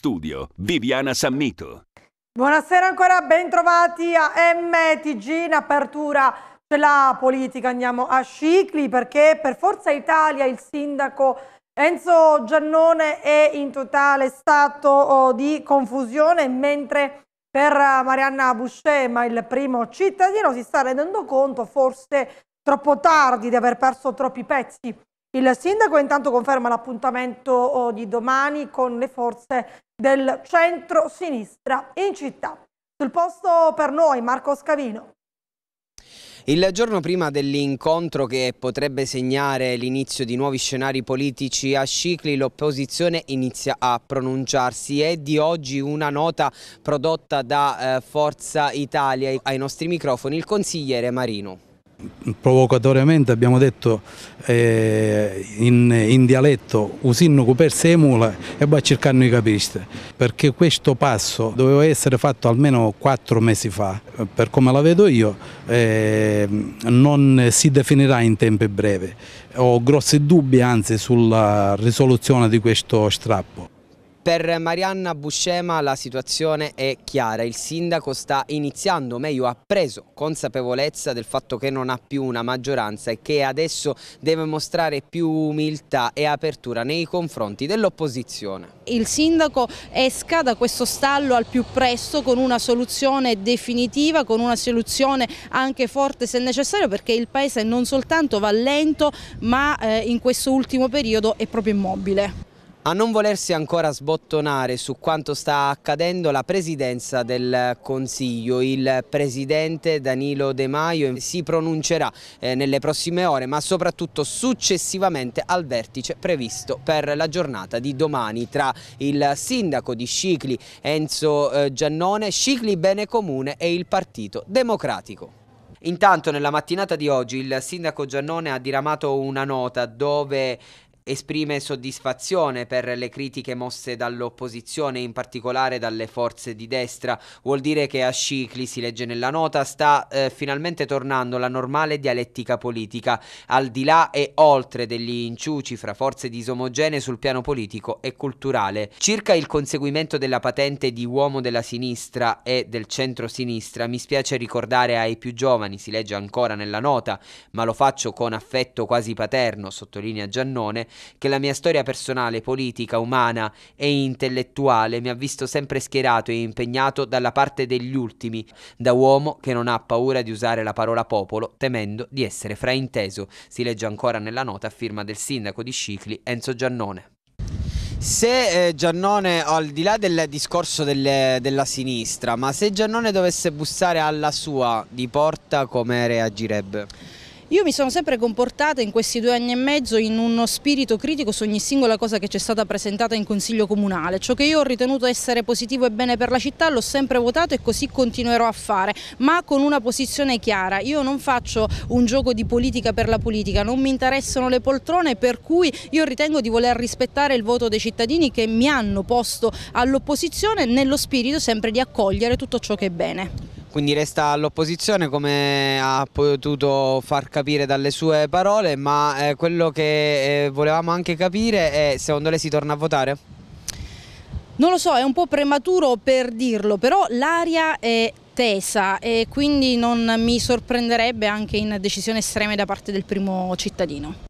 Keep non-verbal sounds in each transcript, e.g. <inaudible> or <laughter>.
studio Viviana Sammito. Buonasera ancora, bentrovati a MTG in apertura della politica. Andiamo a Scicli perché per Forza Italia il sindaco Enzo Giannone è in totale stato oh, di confusione mentre per Marianna Buscema, il primo cittadino, si sta rendendo conto forse troppo tardi di aver perso troppi pezzi il sindaco intanto conferma l'appuntamento oh, di domani con le forze del centro-sinistra in città. Sul posto per noi Marco Scavino. Il giorno prima dell'incontro che potrebbe segnare l'inizio di nuovi scenari politici a Scicli, l'opposizione inizia a pronunciarsi. È di oggi una nota prodotta da eh, Forza Italia. Ai nostri microfoni il consigliere Marino provocatoriamente abbiamo detto eh, in, in, dialetto usinno cuper semula e poi cercando di capire perché questo passo doveva essere fatto almeno quattro mesi fa per come la vedo io eh, non si definirà in tempi brevi ho grossi dubbi anzi sulla risoluzione di questo strappo per Marianna Buscema la situazione è chiara, il sindaco sta iniziando, o meglio ha preso consapevolezza del fatto che non ha più una maggioranza e che adesso deve mostrare più umiltà e apertura nei confronti dell'opposizione. Il sindaco esca da questo stallo al più presto con una soluzione definitiva, con una soluzione anche forte se necessario perché il Paese non soltanto va lento ma eh, in questo ultimo periodo è proprio immobile. A non volersi ancora sbottonare su quanto sta accadendo la presidenza del Consiglio, il presidente Danilo De Maio eh, si pronuncerà eh, nelle prossime ore ma soprattutto successivamente al vertice previsto per la giornata di domani tra il sindaco di Scicli Enzo eh, Giannone, Scicli Bene Comune e il Partito Democratico. Intanto nella mattinata di oggi il sindaco Giannone ha diramato una nota dove Esprime soddisfazione per le critiche mosse dall'opposizione, in particolare dalle forze di destra. Vuol dire che a Scicli, si legge nella nota, sta eh, finalmente tornando la normale dialettica politica, al di là e oltre degli inciuci fra forze disomogenee sul piano politico e culturale. Circa il conseguimento della patente di uomo della sinistra e del centro-sinistra, mi spiace ricordare ai più giovani, si legge ancora nella nota, ma lo faccio con affetto quasi paterno, sottolinea Giannone, che la mia storia personale, politica, umana e intellettuale mi ha visto sempre schierato e impegnato dalla parte degli ultimi, da uomo che non ha paura di usare la parola popolo, temendo di essere frainteso, si legge ancora nella nota a firma del sindaco di Scicli Enzo Giannone. Se eh, Giannone, al di là del discorso delle, della sinistra, ma se Giannone dovesse bussare alla sua di porta come reagirebbe? Io mi sono sempre comportata in questi due anni e mezzo in uno spirito critico su ogni singola cosa che ci è stata presentata in Consiglio Comunale. Ciò che io ho ritenuto essere positivo e bene per la città l'ho sempre votato e così continuerò a fare, ma con una posizione chiara. Io non faccio un gioco di politica per la politica, non mi interessano le poltrone per cui io ritengo di voler rispettare il voto dei cittadini che mi hanno posto all'opposizione nello spirito sempre di accogliere tutto ciò che è bene quindi resta all'opposizione come ha potuto far capire dalle sue parole, ma eh, quello che eh, volevamo anche capire è secondo lei si torna a votare? Non lo so, è un po' prematuro per dirlo, però l'aria è tesa e quindi non mi sorprenderebbe anche in decisioni estreme da parte del primo cittadino.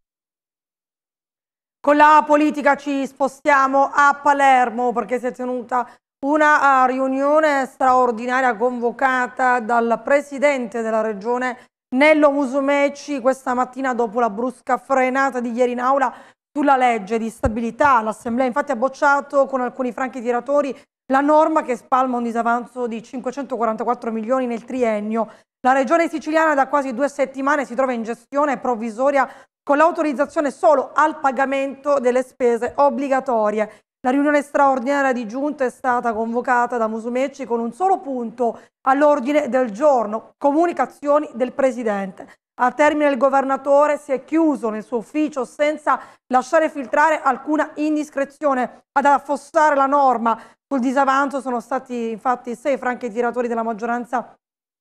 Con la politica ci spostiamo a Palermo perché si è tenuta una ah, riunione straordinaria convocata dal presidente della regione Nello Musumeci questa mattina dopo la brusca frenata di ieri in aula sulla legge di stabilità. L'Assemblea infatti ha bocciato con alcuni franchi tiratori la norma che spalma un disavanzo di 544 milioni nel triennio. La regione siciliana da quasi due settimane si trova in gestione provvisoria con l'autorizzazione solo al pagamento delle spese obbligatorie. La riunione straordinaria di giunta è stata convocata da Musumeci con un solo punto all'ordine del giorno, comunicazioni del Presidente. Al termine il governatore si è chiuso nel suo ufficio senza lasciare filtrare alcuna indiscrezione. Ad affossare la norma sul disavanzo sono stati infatti sei franchi tiratori della maggioranza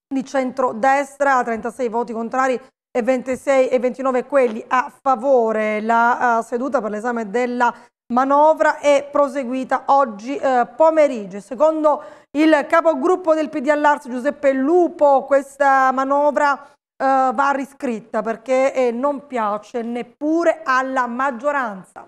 di centrodestra, 36 voti contrari e 26 e 29 quelli a favore. La uh, seduta per l'esame della manovra è proseguita oggi eh, pomeriggio. Secondo il capogruppo del PD all'Arso Giuseppe Lupo questa manovra eh, va riscritta perché eh, non piace neppure alla maggioranza.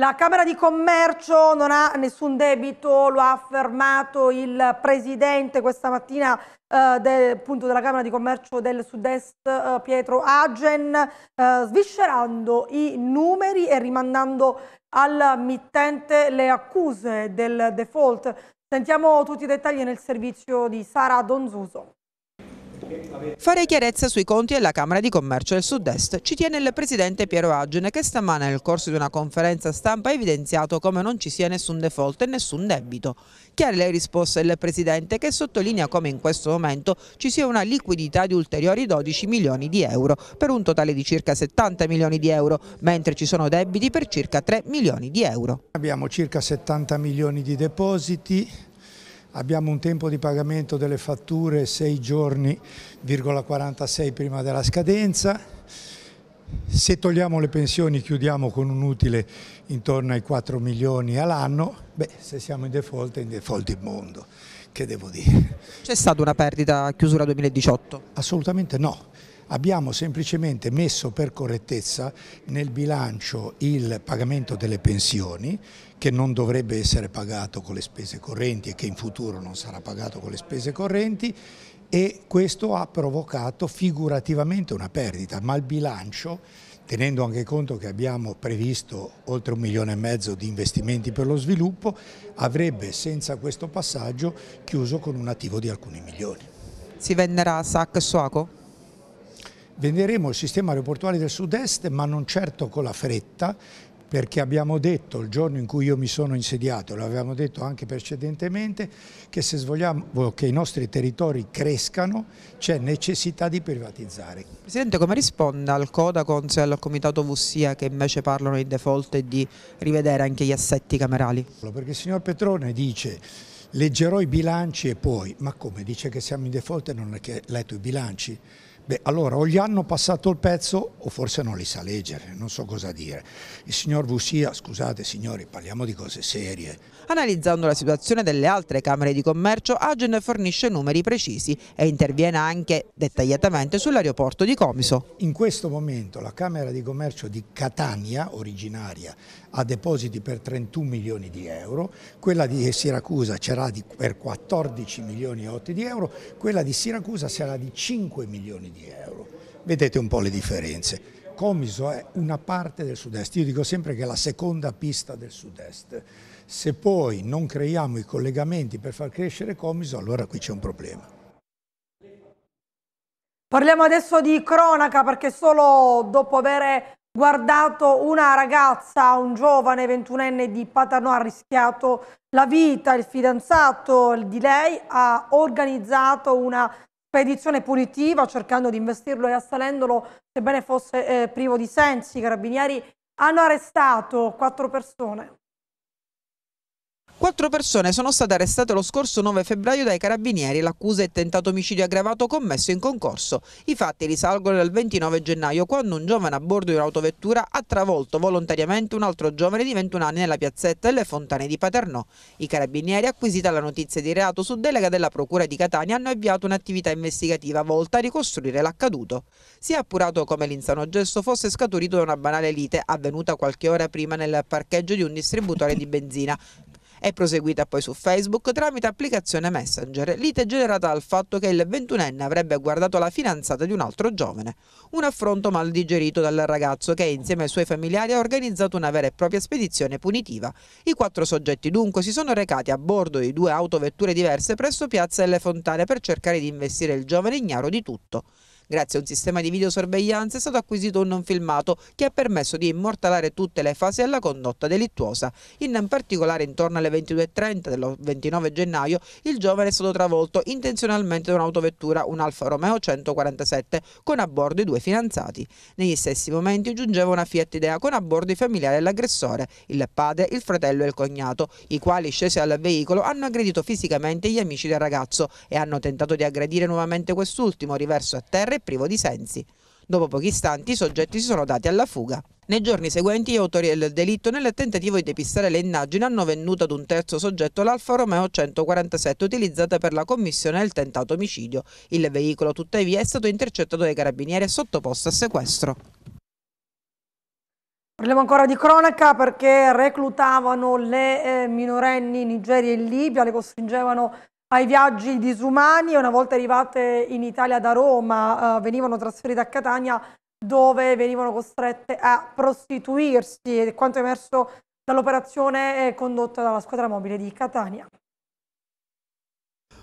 La Camera di Commercio non ha nessun debito, lo ha affermato il Presidente questa mattina eh, del, appunto, della Camera di Commercio del Sud-Est eh, Pietro Agen, eh, sviscerando i numeri e rimandando al mittente le accuse del default. Sentiamo tutti i dettagli nel servizio di Sara Donzuso. Fare chiarezza sui conti alla Camera di Commercio del Sud-Est ci tiene il presidente Piero Agene che stamane nel corso di una conferenza stampa ha evidenziato come non ci sia nessun default e nessun debito. Chiare le risposte del presidente che sottolinea come in questo momento ci sia una liquidità di ulteriori 12 milioni di euro per un totale di circa 70 milioni di euro, mentre ci sono debiti per circa 3 milioni di euro. Abbiamo circa 70 milioni di depositi abbiamo un tempo di pagamento delle fatture 6 giorni, prima della scadenza, se togliamo le pensioni chiudiamo con un utile intorno ai 4 milioni all'anno, beh se siamo in default è in default il mondo, che devo dire. C'è stata una perdita a chiusura 2018? Assolutamente no, Abbiamo semplicemente messo per correttezza nel bilancio il pagamento delle pensioni che non dovrebbe essere pagato con le spese correnti e che in futuro non sarà pagato con le spese correnti e questo ha provocato figurativamente una perdita, ma il bilancio tenendo anche conto che abbiamo previsto oltre un milione e mezzo di investimenti per lo sviluppo, avrebbe senza questo passaggio chiuso con un attivo di alcuni milioni. Si venderà SAC Suaco? Venderemo il sistema aeroportuale del sud-est ma non certo con la fretta perché abbiamo detto il giorno in cui io mi sono insediato, l'avevamo detto anche precedentemente, che se vogliamo che i nostri territori crescano c'è necessità di privatizzare. Presidente, come risponde al Coda e al Comitato Vussia che invece parlano di default e di rivedere anche gli assetti camerali? Perché il signor Petrone dice leggerò i bilanci e poi, ma come dice che siamo in default e non è che ha letto i bilanci? Beh, allora o gli hanno passato il pezzo o forse non li sa leggere, non so cosa dire. Il signor Vusia, scusate signori, parliamo di cose serie. Analizzando la situazione delle altre Camere di Commercio, Agen fornisce numeri precisi e interviene anche dettagliatamente sull'aeroporto di Comiso. In questo momento la Camera di Commercio di Catania, originaria ha depositi per 31 milioni di euro, quella di Siracusa c'era per 14 milioni e 8 di euro, quella di Siracusa sarà di 5 milioni di euro. Vedete un po' le differenze. Comiso è una parte del sud-est, io dico sempre che è la seconda pista del sud-est. Se poi non creiamo i collegamenti per far crescere Comiso, allora qui c'è un problema. Parliamo adesso di cronaca perché solo dopo avere guardato una ragazza, un giovane ventunenne di Patano ha rischiato la vita, il fidanzato di lei ha organizzato una spedizione punitiva cercando di investirlo e assalendolo sebbene fosse eh, privo di sensi. I carabinieri hanno arrestato quattro persone. Quattro persone sono state arrestate lo scorso 9 febbraio dai carabinieri. L'accusa è tentato omicidio aggravato commesso in concorso. I fatti risalgono al 29 gennaio, quando un giovane a bordo di un'autovettura ha travolto volontariamente un altro giovane di 21 anni nella piazzetta delle Fontane di Paternò. I carabinieri, acquisita la notizia di reato su delega della Procura di Catania, hanno avviato un'attività investigativa volta a ricostruire l'accaduto. Si è appurato come l'insano gesto fosse scaturito da una banale lite avvenuta qualche ora prima nel parcheggio di un distributore di benzina, è proseguita poi su Facebook tramite applicazione Messenger, lite generata dal fatto che il 21enne avrebbe guardato la fidanzata di un altro giovane. Un affronto mal digerito dal ragazzo che insieme ai suoi familiari ha organizzato una vera e propria spedizione punitiva. I quattro soggetti dunque si sono recati a bordo di due autovetture diverse presso Piazza delle Fontane per cercare di investire il giovane ignaro di tutto. Grazie a un sistema di videosorveglianza è stato acquisito un non filmato che ha permesso di immortalare tutte le fasi della condotta delittuosa. In particolare intorno alle 22.30 del 29 gennaio il giovane è stato travolto intenzionalmente da un'autovettura, un Alfa Romeo 147, con a bordo i due fidanzati. Negli stessi momenti giungeva una Fiat Idea con a bordo i familiari dell'aggressore, il padre, il fratello e il cognato, i quali scesi dal veicolo hanno aggredito fisicamente gli amici del ragazzo e hanno tentato di aggredire nuovamente quest'ultimo riverso a terra e privo di sensi. Dopo pochi istanti i soggetti si sono dati alla fuga. Nei giorni seguenti gli autori del delitto nel tentativo di depistare le indagini hanno venduto ad un terzo soggetto l'Alfa Romeo 147 utilizzata per la commissione del tentato omicidio. Il veicolo tuttavia è stato intercettato dai carabinieri e sottoposto a sequestro. Parliamo ancora di cronaca perché reclutavano le eh, minorenni in Nigeria e in Libia, le costringevano ai viaggi disumani. Una volta arrivate in Italia da Roma, eh, venivano trasferite a Catania dove venivano costrette a prostituirsi, quanto è emerso dall'operazione eh, condotta dalla squadra mobile di Catania.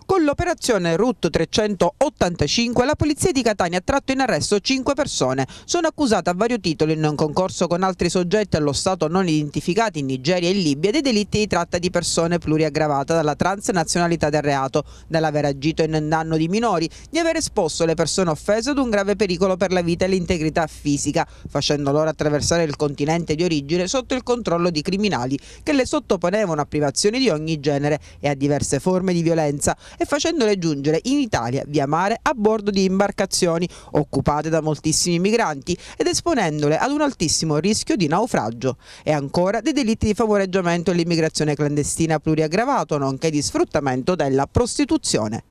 Con l'operazione RUT 385 la polizia di Catania ha tratto in arresto 5 persone. Sono accusate a vario titolo in un concorso con altri soggetti allo Stato non identificati in Nigeria e Libia dei delitti di tratta di persone pluriaggravata dalla transnazionalità del reato, dall'aver agito in danno di minori, di aver esposto le persone offese ad un grave pericolo per la vita e l'integrità fisica, facendo loro attraversare il continente di origine sotto il controllo di criminali che le sottoponevano a privazioni di ogni genere e a diverse forme di violenza e facendole giungere in Italia via mare a bordo di imbarcazioni occupate da moltissimi migranti ed esponendole ad un altissimo rischio di naufragio e ancora dei delitti di favoreggiamento all'immigrazione clandestina pluriaggravato nonché di sfruttamento della prostituzione.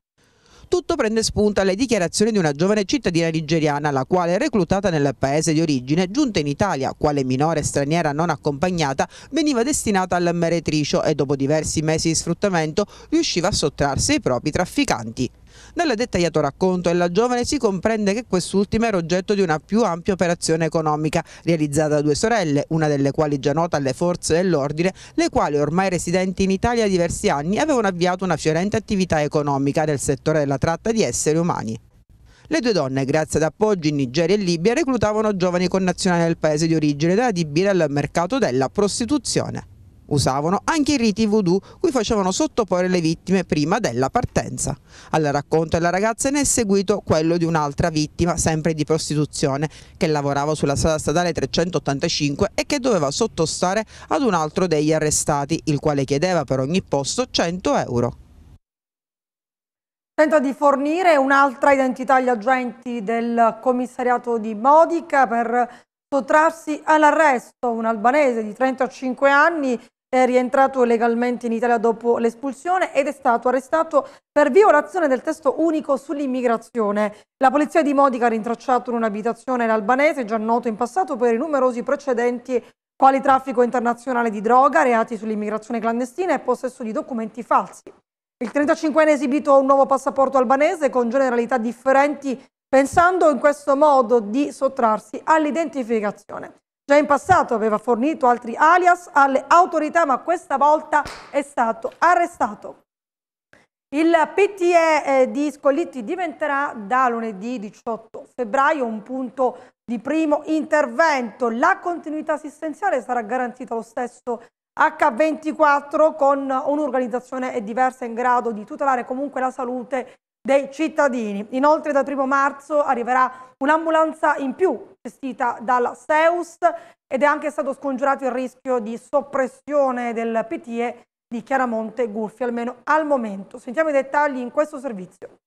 Tutto prende spunto alle dichiarazioni di una giovane cittadina nigeriana, la quale reclutata nel paese di origine, giunta in Italia quale minore straniera non accompagnata, veniva destinata all'ammeretricio e dopo diversi mesi di sfruttamento riusciva a sottrarsi ai propri trafficanti. Nel dettagliato racconto della giovane si comprende che quest'ultima era oggetto di una più ampia operazione economica realizzata da due sorelle, una delle quali già nota alle forze dell'ordine, le quali ormai residenti in Italia da diversi anni avevano avviato una fiorente attività economica nel settore della tratta di esseri umani. Le due donne, grazie ad appoggi in Nigeria e Libia, reclutavano giovani connazionali del paese di origine da adibire al mercato della prostituzione. Usavano anche i riti voodoo cui facevano sottoporre le vittime prima della partenza. Al racconto della ragazza ne è seguito quello di un'altra vittima, sempre di prostituzione, che lavorava sulla strada statale 385 e che doveva sottostare ad un altro degli arrestati, il quale chiedeva per ogni posto 100 euro. Tenta di fornire un'altra identità agli agenti del commissariato di Modica per sottrarsi all'arresto. Un albanese di 35 anni è rientrato legalmente in Italia dopo l'espulsione ed è stato arrestato per violazione del testo unico sull'immigrazione. La polizia di Modica ha rintracciato in un'abitazione l'albanese, già noto in passato per i numerosi precedenti quali traffico internazionale di droga, reati sull'immigrazione clandestina e possesso di documenti falsi. Il 35enne ha esibito un nuovo passaporto albanese con generalità differenti, pensando in questo modo di sottrarsi all'identificazione. Già in passato aveva fornito altri alias alle autorità, ma questa volta è stato arrestato. Il PTE eh, di Scollitti diventerà da lunedì 18 febbraio un punto di primo intervento. La continuità assistenziale sarà garantita lo stesso H24 con un'organizzazione diversa in grado di tutelare comunque la salute dei cittadini. Inoltre dal 1 marzo arriverà un'ambulanza in più gestita dalla SEUS ed è anche stato scongiurato il rischio di soppressione del PTE di Chiaramonte Gurfi, almeno al momento. Sentiamo i dettagli in questo servizio.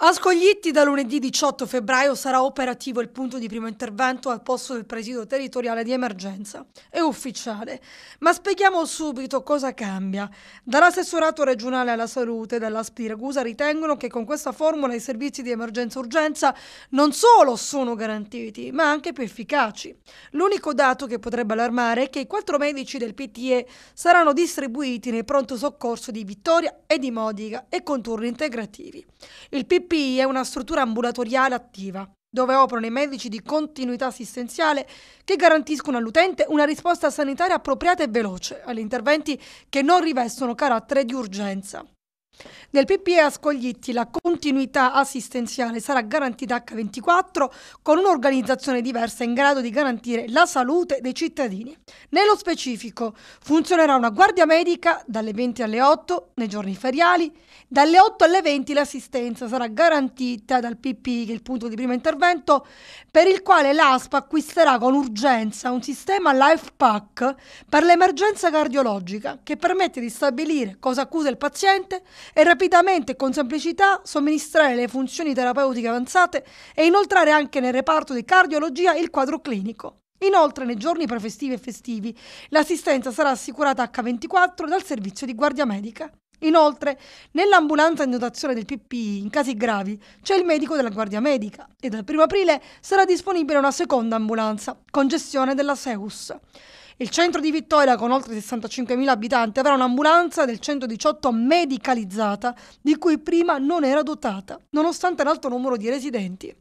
A Scoglitti da lunedì 18 febbraio sarà operativo il punto di primo intervento al posto del presidio territoriale di emergenza. È ufficiale, ma spieghiamo subito cosa cambia. Dall'assessorato regionale alla salute dell'Aspi Ragusa ritengono che con questa formula i servizi di emergenza urgenza non solo sono garantiti, ma anche più efficaci. L'unico dato che potrebbe allarmare è che i quattro medici del PTE saranno distribuiti nei pronto soccorso di Vittoria e di Modiga e con turni integrativi. Il PTE l'AMP è una struttura ambulatoriale attiva, dove operano i medici di continuità assistenziale che garantiscono all'utente una risposta sanitaria appropriata e veloce agli interventi che non rivestono carattere di urgenza. Nel PPE a Scoglitti la continuità assistenziale sarà garantita H24 con un'organizzazione diversa in grado di garantire la salute dei cittadini. Nello specifico funzionerà una guardia medica dalle 20 alle 8 nei giorni feriali dalle 8 alle 20 l'assistenza sarà garantita dal PP, che è il punto di primo intervento, per il quale l'ASPA acquisterà con urgenza un sistema Life Pack per l'emergenza cardiologica che permette di stabilire cosa accusa il paziente e rapidamente e con semplicità somministrare le funzioni terapeutiche avanzate e inoltrare anche nel reparto di cardiologia il quadro clinico. Inoltre, nei giorni prefestivi e festivi, l'assistenza sarà assicurata H24 dal servizio di guardia medica. Inoltre, nell'ambulanza in dotazione del PPI in casi gravi c'è il medico della Guardia Medica e dal 1 aprile sarà disponibile una seconda ambulanza, con gestione della Seus. Il centro di Vittoria, con oltre 65.000 abitanti, avrà un'ambulanza del 118 medicalizzata, di cui prima non era dotata, nonostante l'alto numero di residenti.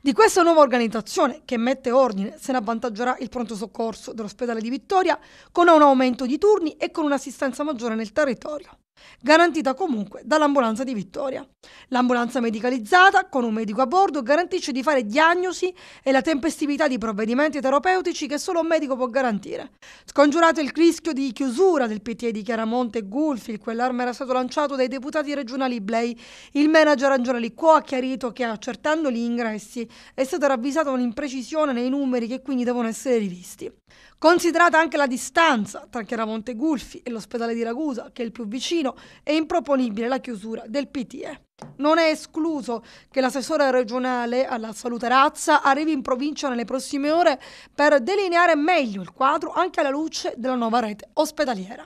Di questa nuova organizzazione, che mette ordine, se ne avvantaggerà il pronto soccorso dell'ospedale di Vittoria, con un aumento di turni e con un'assistenza maggiore nel territorio garantita comunque dall'ambulanza di Vittoria. L'ambulanza medicalizzata, con un medico a bordo, garantisce di fare diagnosi e la tempestività di provvedimenti terapeutici che solo un medico può garantire. Scongiurato il rischio di chiusura del PTA di Chiaramonte e Gulfi, quell'arma era stato lanciato dai deputati regionali Blay, il manager Angioli Licquo ha chiarito che accertando gli ingressi è stata ravvisata un'imprecisione nei numeri che quindi devono essere rivisti. Considerata anche la distanza tra Chiaramonte e Gulfi e l'ospedale di Ragusa, che è il più vicino, Consiglio è improponibile la chiusura del PTE. Non è escluso che l'assessore regionale alla salute razza arrivi in provincia nelle prossime ore per delineare meglio il quadro anche alla luce della nuova rete ospedaliera.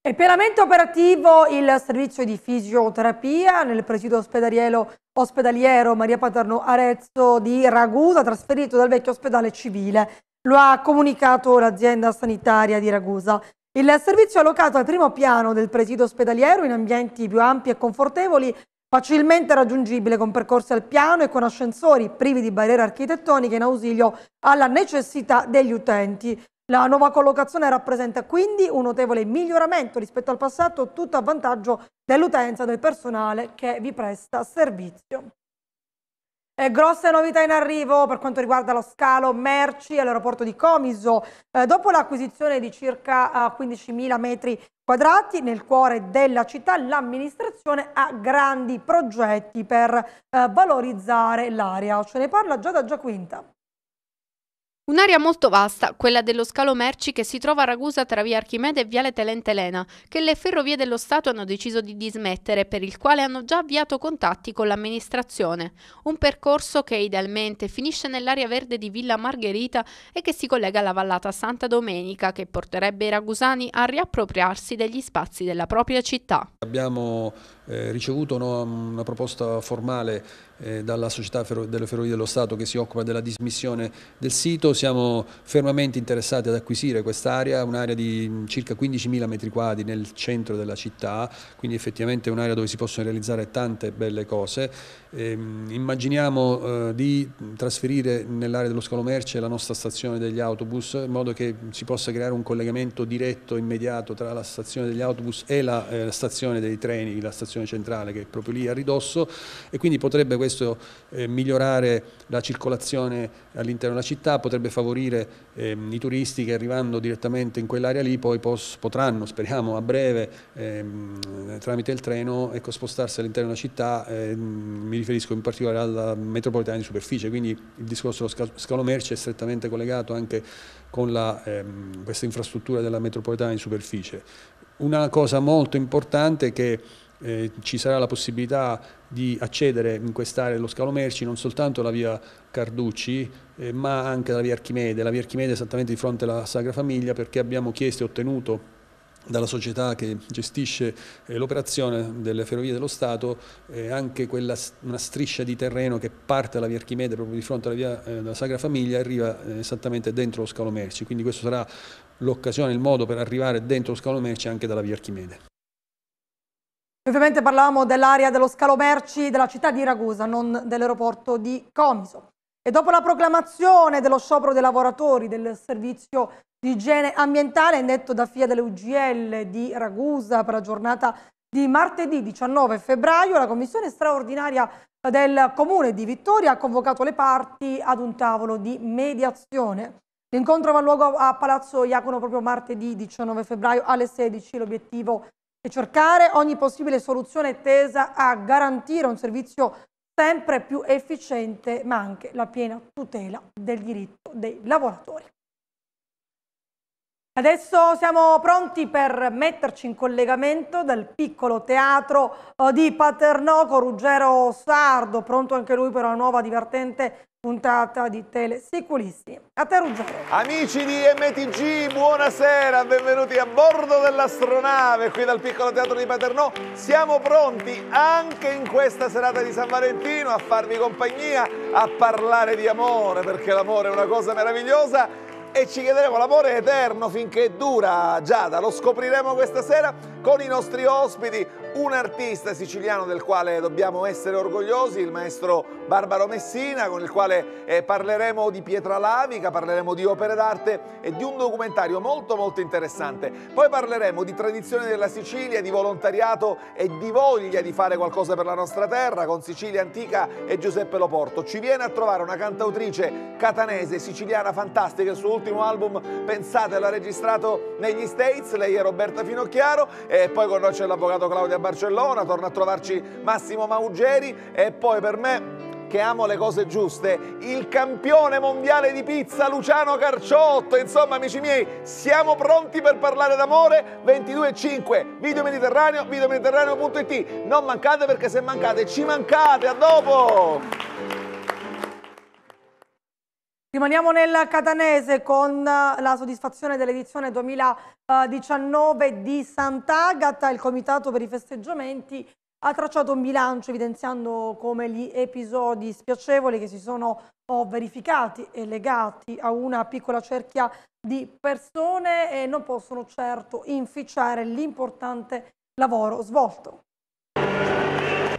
È pienamente operativo il servizio di fisioterapia nel presidio ospedaliero, ospedaliero Maria Paterno Arezzo di Ragusa, trasferito dal vecchio ospedale civile. Lo ha comunicato l'azienda sanitaria di Ragusa. Il servizio è allocato al primo piano del presidio ospedaliero in ambienti più ampi e confortevoli, facilmente raggiungibile con percorsi al piano e con ascensori privi di barriere architettoniche in ausilio alla necessità degli utenti. La nuova collocazione rappresenta quindi un notevole miglioramento rispetto al passato, tutto a vantaggio dell'utenza, e del personale che vi presta servizio. Eh, grosse novità in arrivo per quanto riguarda lo scalo merci all'aeroporto di Comiso. Eh, dopo l'acquisizione di circa eh, 15.000 metri quadrati nel cuore della città, l'amministrazione ha grandi progetti per eh, valorizzare l'area. Ce ne parla già da Giaquinta. Un'area molto vasta, quella dello scalo merci che si trova a Ragusa tra via Archimede e viale Telentelena, che le ferrovie dello Stato hanno deciso di dismettere, per il quale hanno già avviato contatti con l'amministrazione. Un percorso che idealmente finisce nell'area verde di Villa Margherita e che si collega alla vallata Santa Domenica, che porterebbe i ragusani a riappropriarsi degli spazi della propria città. Abbiamo eh, ricevuto no, una proposta formale eh, dalla società delle Ferrovie dello Stato che si occupa della dismissione del sito, siamo fermamente interessati ad acquisire quest'area, un'area di mm, circa 15.000 metri quadri nel centro della città, quindi effettivamente è un'area dove si possono realizzare tante belle cose. Eh, immaginiamo eh, di trasferire nell'area dello scalo merce la nostra stazione degli autobus in modo che si possa creare un collegamento diretto, e immediato tra la stazione degli autobus e la eh, stazione dei treni, la stazione centrale che è proprio lì a ridosso e quindi potrebbe questo eh, migliorare la circolazione all'interno della città, potrebbe favorire eh, i turisti che arrivando direttamente in quell'area lì poi potranno, speriamo a breve, ehm, tramite il treno ecco, spostarsi all'interno della città, ehm, mi riferisco in particolare alla metropolitana di superficie, quindi il discorso dello scalo merci è strettamente collegato anche con la, ehm, questa infrastruttura della metropolitana di superficie. Una cosa molto importante che eh, ci sarà la possibilità di accedere in quest'area dello scalo merci non soltanto la via Carducci eh, ma anche la via Archimede, la via Archimede è esattamente di fronte alla Sagra Famiglia perché abbiamo chiesto e ottenuto dalla società che gestisce eh, l'operazione delle ferrovie dello Stato eh, anche quella, una striscia di terreno che parte dalla via Archimede proprio di fronte alla via eh, della Sacra Famiglia e arriva eh, esattamente dentro lo scalo merci, quindi questo sarà l'occasione, il modo per arrivare dentro lo scalo merci anche dalla via Archimede. Ovviamente parlavamo dell'area dello scalo merci della città di Ragusa, non dell'aeroporto di Comiso. E dopo la proclamazione dello sciopero dei lavoratori del servizio di igiene ambientale indetto da FIA delle UGL di Ragusa per la giornata di martedì 19 febbraio, la commissione straordinaria del comune di Vittoria ha convocato le parti ad un tavolo di mediazione. L'incontro va a luogo a Palazzo Iacono proprio martedì 19 febbraio alle 16. L'obiettivo e cercare ogni possibile soluzione tesa a garantire un servizio sempre più efficiente ma anche la piena tutela del diritto dei lavoratori. Adesso siamo pronti per metterci in collegamento dal piccolo teatro eh, di Paternò con Ruggero Sardo, pronto anche lui per una nuova divertente puntata di Teleseculisti. A te Ruggero. Amici di MTG, buonasera, benvenuti a bordo dell'astronave qui dal piccolo teatro di Paternò. Siamo pronti anche in questa serata di San Valentino a farvi compagnia, a parlare di amore, perché l'amore è una cosa meravigliosa e ci chiederemo l'amore eterno finché dura Giada. Lo scopriremo questa sera con i nostri ospiti. Un artista siciliano del quale dobbiamo essere orgogliosi, il maestro Barbaro Messina, con il quale eh, parleremo di pietra lavica, parleremo di opere d'arte e di un documentario molto molto interessante. Poi parleremo di tradizione della Sicilia, di volontariato e di voglia di fare qualcosa per la nostra terra con Sicilia Antica e Giuseppe Loporto. Ci viene a trovare una cantautrice catanese, siciliana fantastica, il suo ultimo album Pensate l'ha registrato negli States, lei è Roberta Finocchiaro e poi con noi c'è l'avvocato Claudia a Barcellona, torna a trovarci Massimo Maugeri e poi per me che amo le cose giuste, il campione mondiale di pizza Luciano Carciotto. Insomma, amici miei, siamo pronti per parlare d'amore 22.5 Video Mediterraneo, videomediterraneo.it. Non mancate perché se mancate ci mancate. A dopo! Rimaniamo nel catanese con la soddisfazione dell'edizione 2019 di Sant'Agata. Il comitato per i festeggiamenti ha tracciato un bilancio evidenziando come gli episodi spiacevoli che si sono oh, verificati e legati a una piccola cerchia di persone e non possono certo inficiare l'importante lavoro svolto.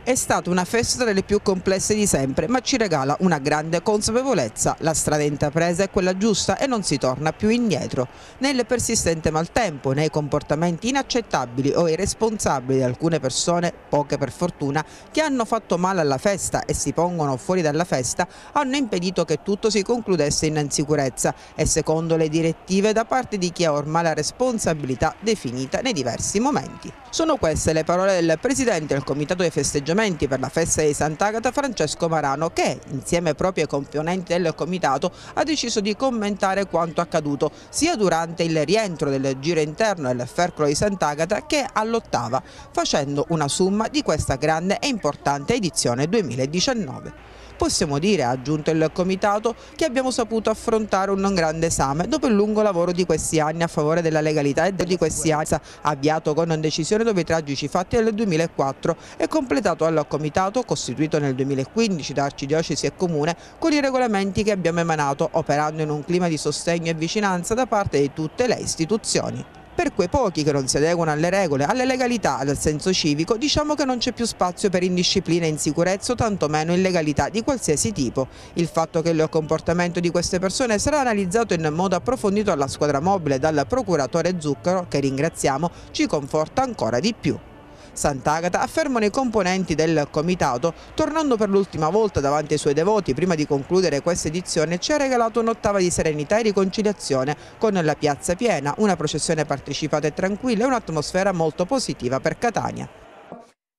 È stata una festa delle più complesse di sempre, ma ci regala una grande consapevolezza. La strada intrapresa è quella giusta e non si torna più indietro. Nel persistente maltempo, nei comportamenti inaccettabili o irresponsabili di alcune persone, poche per fortuna, che hanno fatto male alla festa e si pongono fuori dalla festa, hanno impedito che tutto si concludesse in sicurezza e secondo le direttive da parte di chi ha ormai la responsabilità definita nei diversi momenti. Sono queste le parole del Presidente del Comitato dei Festeggiamenti festeggiamenti per la festa di Sant'Agata Francesco Marano che, insieme ai propri componenti del comitato, ha deciso di commentare quanto accaduto sia durante il rientro del giro interno del fercolo di Sant'Agata che all'ottava, facendo una summa di questa grande e importante edizione 2019 possiamo dire, ha aggiunto il Comitato, che abbiamo saputo affrontare un non grande esame dopo il lungo lavoro di questi anni a favore della legalità e di questi anni avviato con decisione dopo i tragici fatti del 2004 e completato al Comitato, costituito nel 2015 da Arcidiocesi e Comune, con i regolamenti che abbiamo emanato, operando in un clima di sostegno e vicinanza da parte di tutte le istituzioni per quei pochi che non si adeguano alle regole, alle legalità, al senso civico, diciamo che non c'è più spazio per indisciplina e insicurezza, tantomeno illegalità di qualsiasi tipo. Il fatto che il comportamento di queste persone sarà analizzato in modo approfondito alla squadra mobile dal procuratore Zuccaro, che ringraziamo, ci conforta ancora di più. Sant'Agata affermano i componenti del comitato, tornando per l'ultima volta davanti ai suoi devoti prima di concludere questa edizione, ci ha regalato un'ottava di serenità e riconciliazione con la piazza piena, una processione partecipata e tranquilla e un'atmosfera molto positiva per Catania.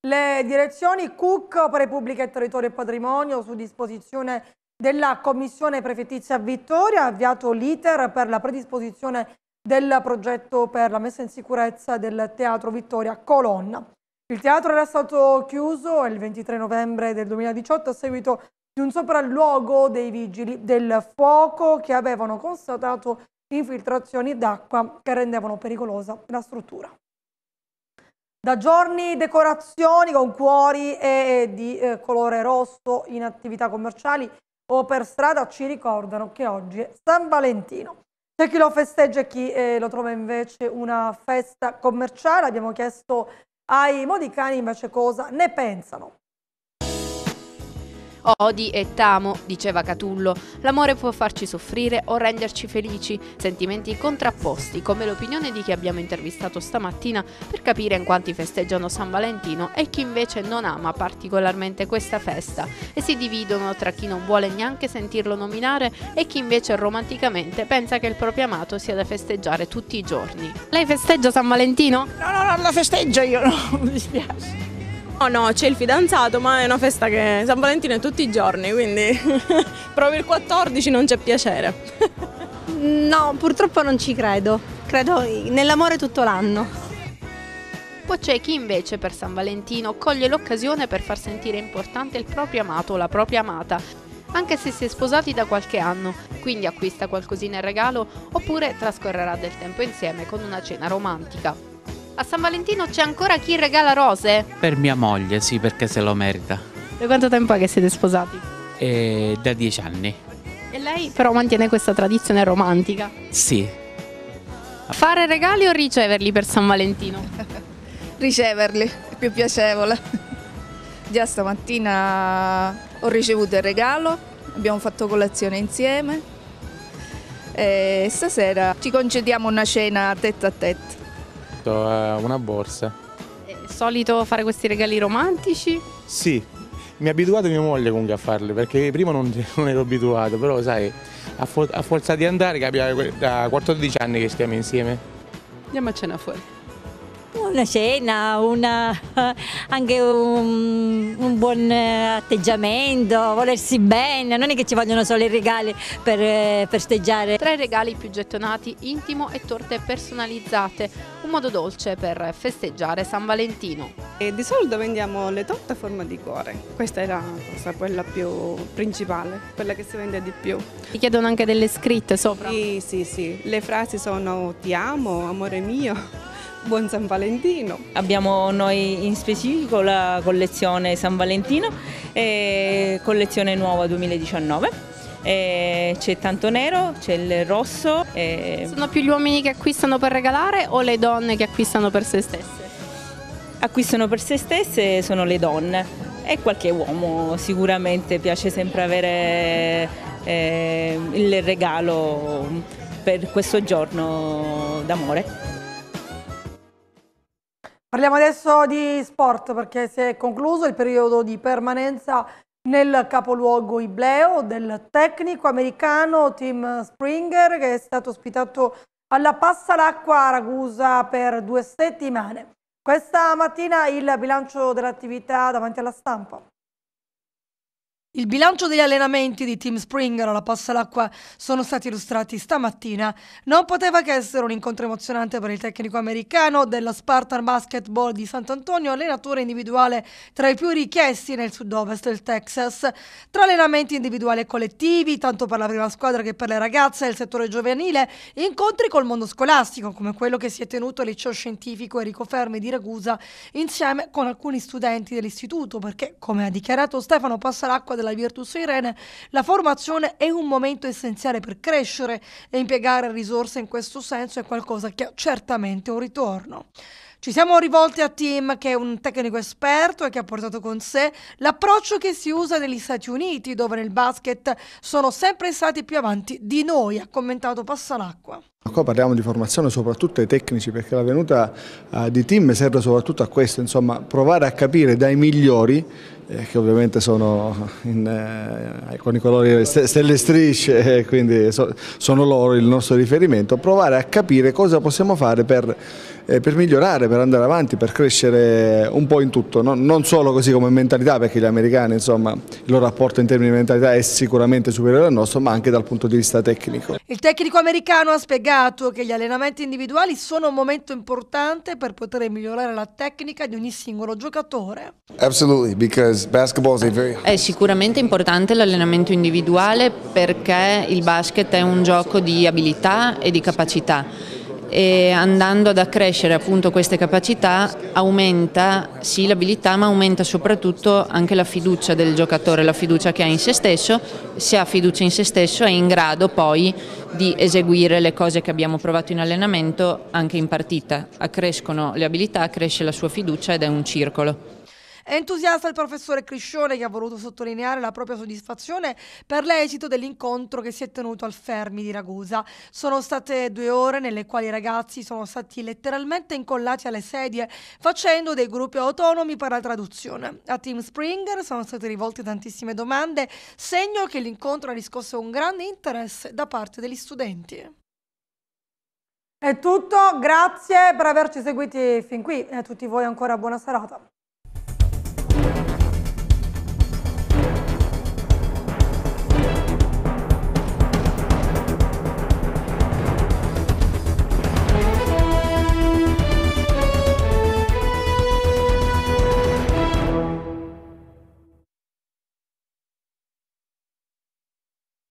Le direzioni CUC, opere pubbliche, territorio e patrimonio su disposizione della Commissione Prefettizia Vittoria ha avviato l'iter per la predisposizione del progetto per la messa in sicurezza del Teatro Vittoria Colonna. Il teatro era stato chiuso il 23 novembre del 2018 a seguito di un sopralluogo dei vigili del fuoco che avevano constatato infiltrazioni d'acqua che rendevano pericolosa la struttura. Da giorni decorazioni con cuori e di eh, colore rosso in attività commerciali o per strada ci ricordano che oggi è San Valentino. C'è chi lo festeggia e chi eh, lo trova invece una festa commerciale. Abbiamo chiesto ai modicani invece cosa ne pensano? Odi e tamo, diceva Catullo, l'amore può farci soffrire o renderci felici, sentimenti contrapposti, come l'opinione di chi abbiamo intervistato stamattina per capire in quanti festeggiano San Valentino e chi invece non ama particolarmente questa festa e si dividono tra chi non vuole neanche sentirlo nominare e chi invece romanticamente pensa che il proprio amato sia da festeggiare tutti i giorni. Lei festeggia San Valentino? No, no, non la festeggio io, <laughs> no, mi dispiace. No, no, c'è il fidanzato, ma è una festa che San Valentino è tutti i giorni, quindi <laughs> proprio il 14 non c'è piacere. no, purtroppo non ci credo. Credo nell'amore tutto l'anno. Poi c'è chi invece per San Valentino coglie l'occasione per far sentire importante il proprio amato o la propria amata, anche se si è sposati da qualche anno, quindi acquista qualcosina in regalo oppure trascorrerà del tempo insieme con una cena romantica. A San Valentino c'è ancora chi regala rose? Per mia moglie, sì, perché se lo merita. Da quanto tempo è che siete sposati? Eh, da dieci anni. E lei però mantiene questa tradizione romantica? Sì. Fare regali o riceverli per San Valentino? <laughs> riceverli, è più piacevole. Già stamattina ho ricevuto il regalo, abbiamo fatto colazione insieme e stasera ci concediamo una cena tête a tête. Eh, una borsa. È eh, solito fare questi regali romantici? Sì, mi ha abituato mia moglie comunque a farli perché prima non, <laughs> non ero abituato, però sai, a, for a forza di andare capiva da 14 anni che stiamo insieme. Andiamo a cena fuori una cena, una, <laughs> anche un, un, buon eh, atteggiamento, volersi bene, non è che ci vogliono solo i regali per eh, festeggiare. Tra i regali più gettonati, intimo e torte personalizzate, un modo dolce per festeggiare San Valentino. E di solito vendiamo le torte a forma di cuore, questa è la cosa, quella più principale, quella che si vende di più. Ti chiedono anche delle scritte sopra? Sì, sì, sì, le frasi sono ti amo, amore mio buon San Valentino. Abbiamo noi in specifico la collezione San Valentino, collezione nuova 2019 c'è tanto nero, c'è il rosso. E... Sono più gli uomini che acquistano per regalare o le donne che acquistano per se stesse? Acquistano per se stesse sono le donne e qualche uomo sicuramente piace sempre avere eh, il regalo per questo giorno d'amore. Parliamo adesso di sport perché si è concluso il periodo di permanenza nel capoluogo Ibleo del tecnico americano Tim Springer che è stato ospitato alla Passalacqua a Ragusa per due settimane. Questa mattina il bilancio dell'attività davanti alla stampa. Il bilancio degli allenamenti di Team Springer alla Passa all'Acqua sono stati illustrati stamattina. Non poteva che essere un incontro emozionante per il tecnico americano della Spartan Basketball di Sant'Antonio, allenatore individuale tra i più richiesti nel sud-ovest del Texas. Tra allenamenti individuali e collettivi, tanto per la prima squadra che per le ragazze del settore giovanile, incontri col mondo scolastico, come quello che si è tenuto al liceo scientifico Enrico Fermi di Ragusa, insieme con alcuni studenti dell'istituto, perché, come ha dichiarato Stefano Passa l'Acqua, della Virtus Irene, la formazione è un momento essenziale per crescere e impiegare risorse in questo senso è qualcosa che ha certamente un ritorno. Ci siamo rivolti a Tim, che è un tecnico esperto e che ha portato con sé l'approccio che si usa negli Stati Uniti, dove nel basket sono sempre stati più avanti di noi, ha commentato Passalacqua. Qua parliamo di formazione soprattutto ai tecnici perché la venuta eh, di team serve soprattutto a questo, insomma provare a capire dai migliori eh, che ovviamente sono in, eh, con i colori stelle strisce, eh, quindi so, sono loro il nostro riferimento, provare a capire cosa possiamo fare per eh, per migliorare, per andare avanti, per crescere un po' in tutto, non solo così come mentalità perché gli americani insomma il loro rapporto in termini di mentalità è sicuramente superiore al nostro ma anche dal punto di vista tecnico. Il tecnico americano ha spiegato che gli allenamenti individuali sono un momento importante per poter migliorare la tecnica di ogni singolo giocatore. È sicuramente importante l'allenamento individuale perché il basket è un gioco di abilità e di capacità e andando ad accrescere appunto queste capacità aumenta sì l'abilità ma aumenta soprattutto anche la fiducia del giocatore, la fiducia che ha in se stesso, se ha fiducia in se stesso è in grado poi di eseguire le cose che abbiamo provato in allenamento anche in partita, accrescono le abilità, cresce la sua fiducia ed è un circolo. È entusiasta il professore Criscione che ha voluto sottolineare la propria soddisfazione per l'esito dell'incontro che si è tenuto al Fermi di Ragusa. Sono state due ore nelle quali i ragazzi sono stati letteralmente incollati alle sedie facendo dei gruppi autonomi per la traduzione. A Team Springer sono state rivolte tantissime domande, segno che l'incontro ha riscosso un grande interesse da parte degli studenti. È tutto, grazie per averci seguiti fin qui e a tutti voi ancora buona serata.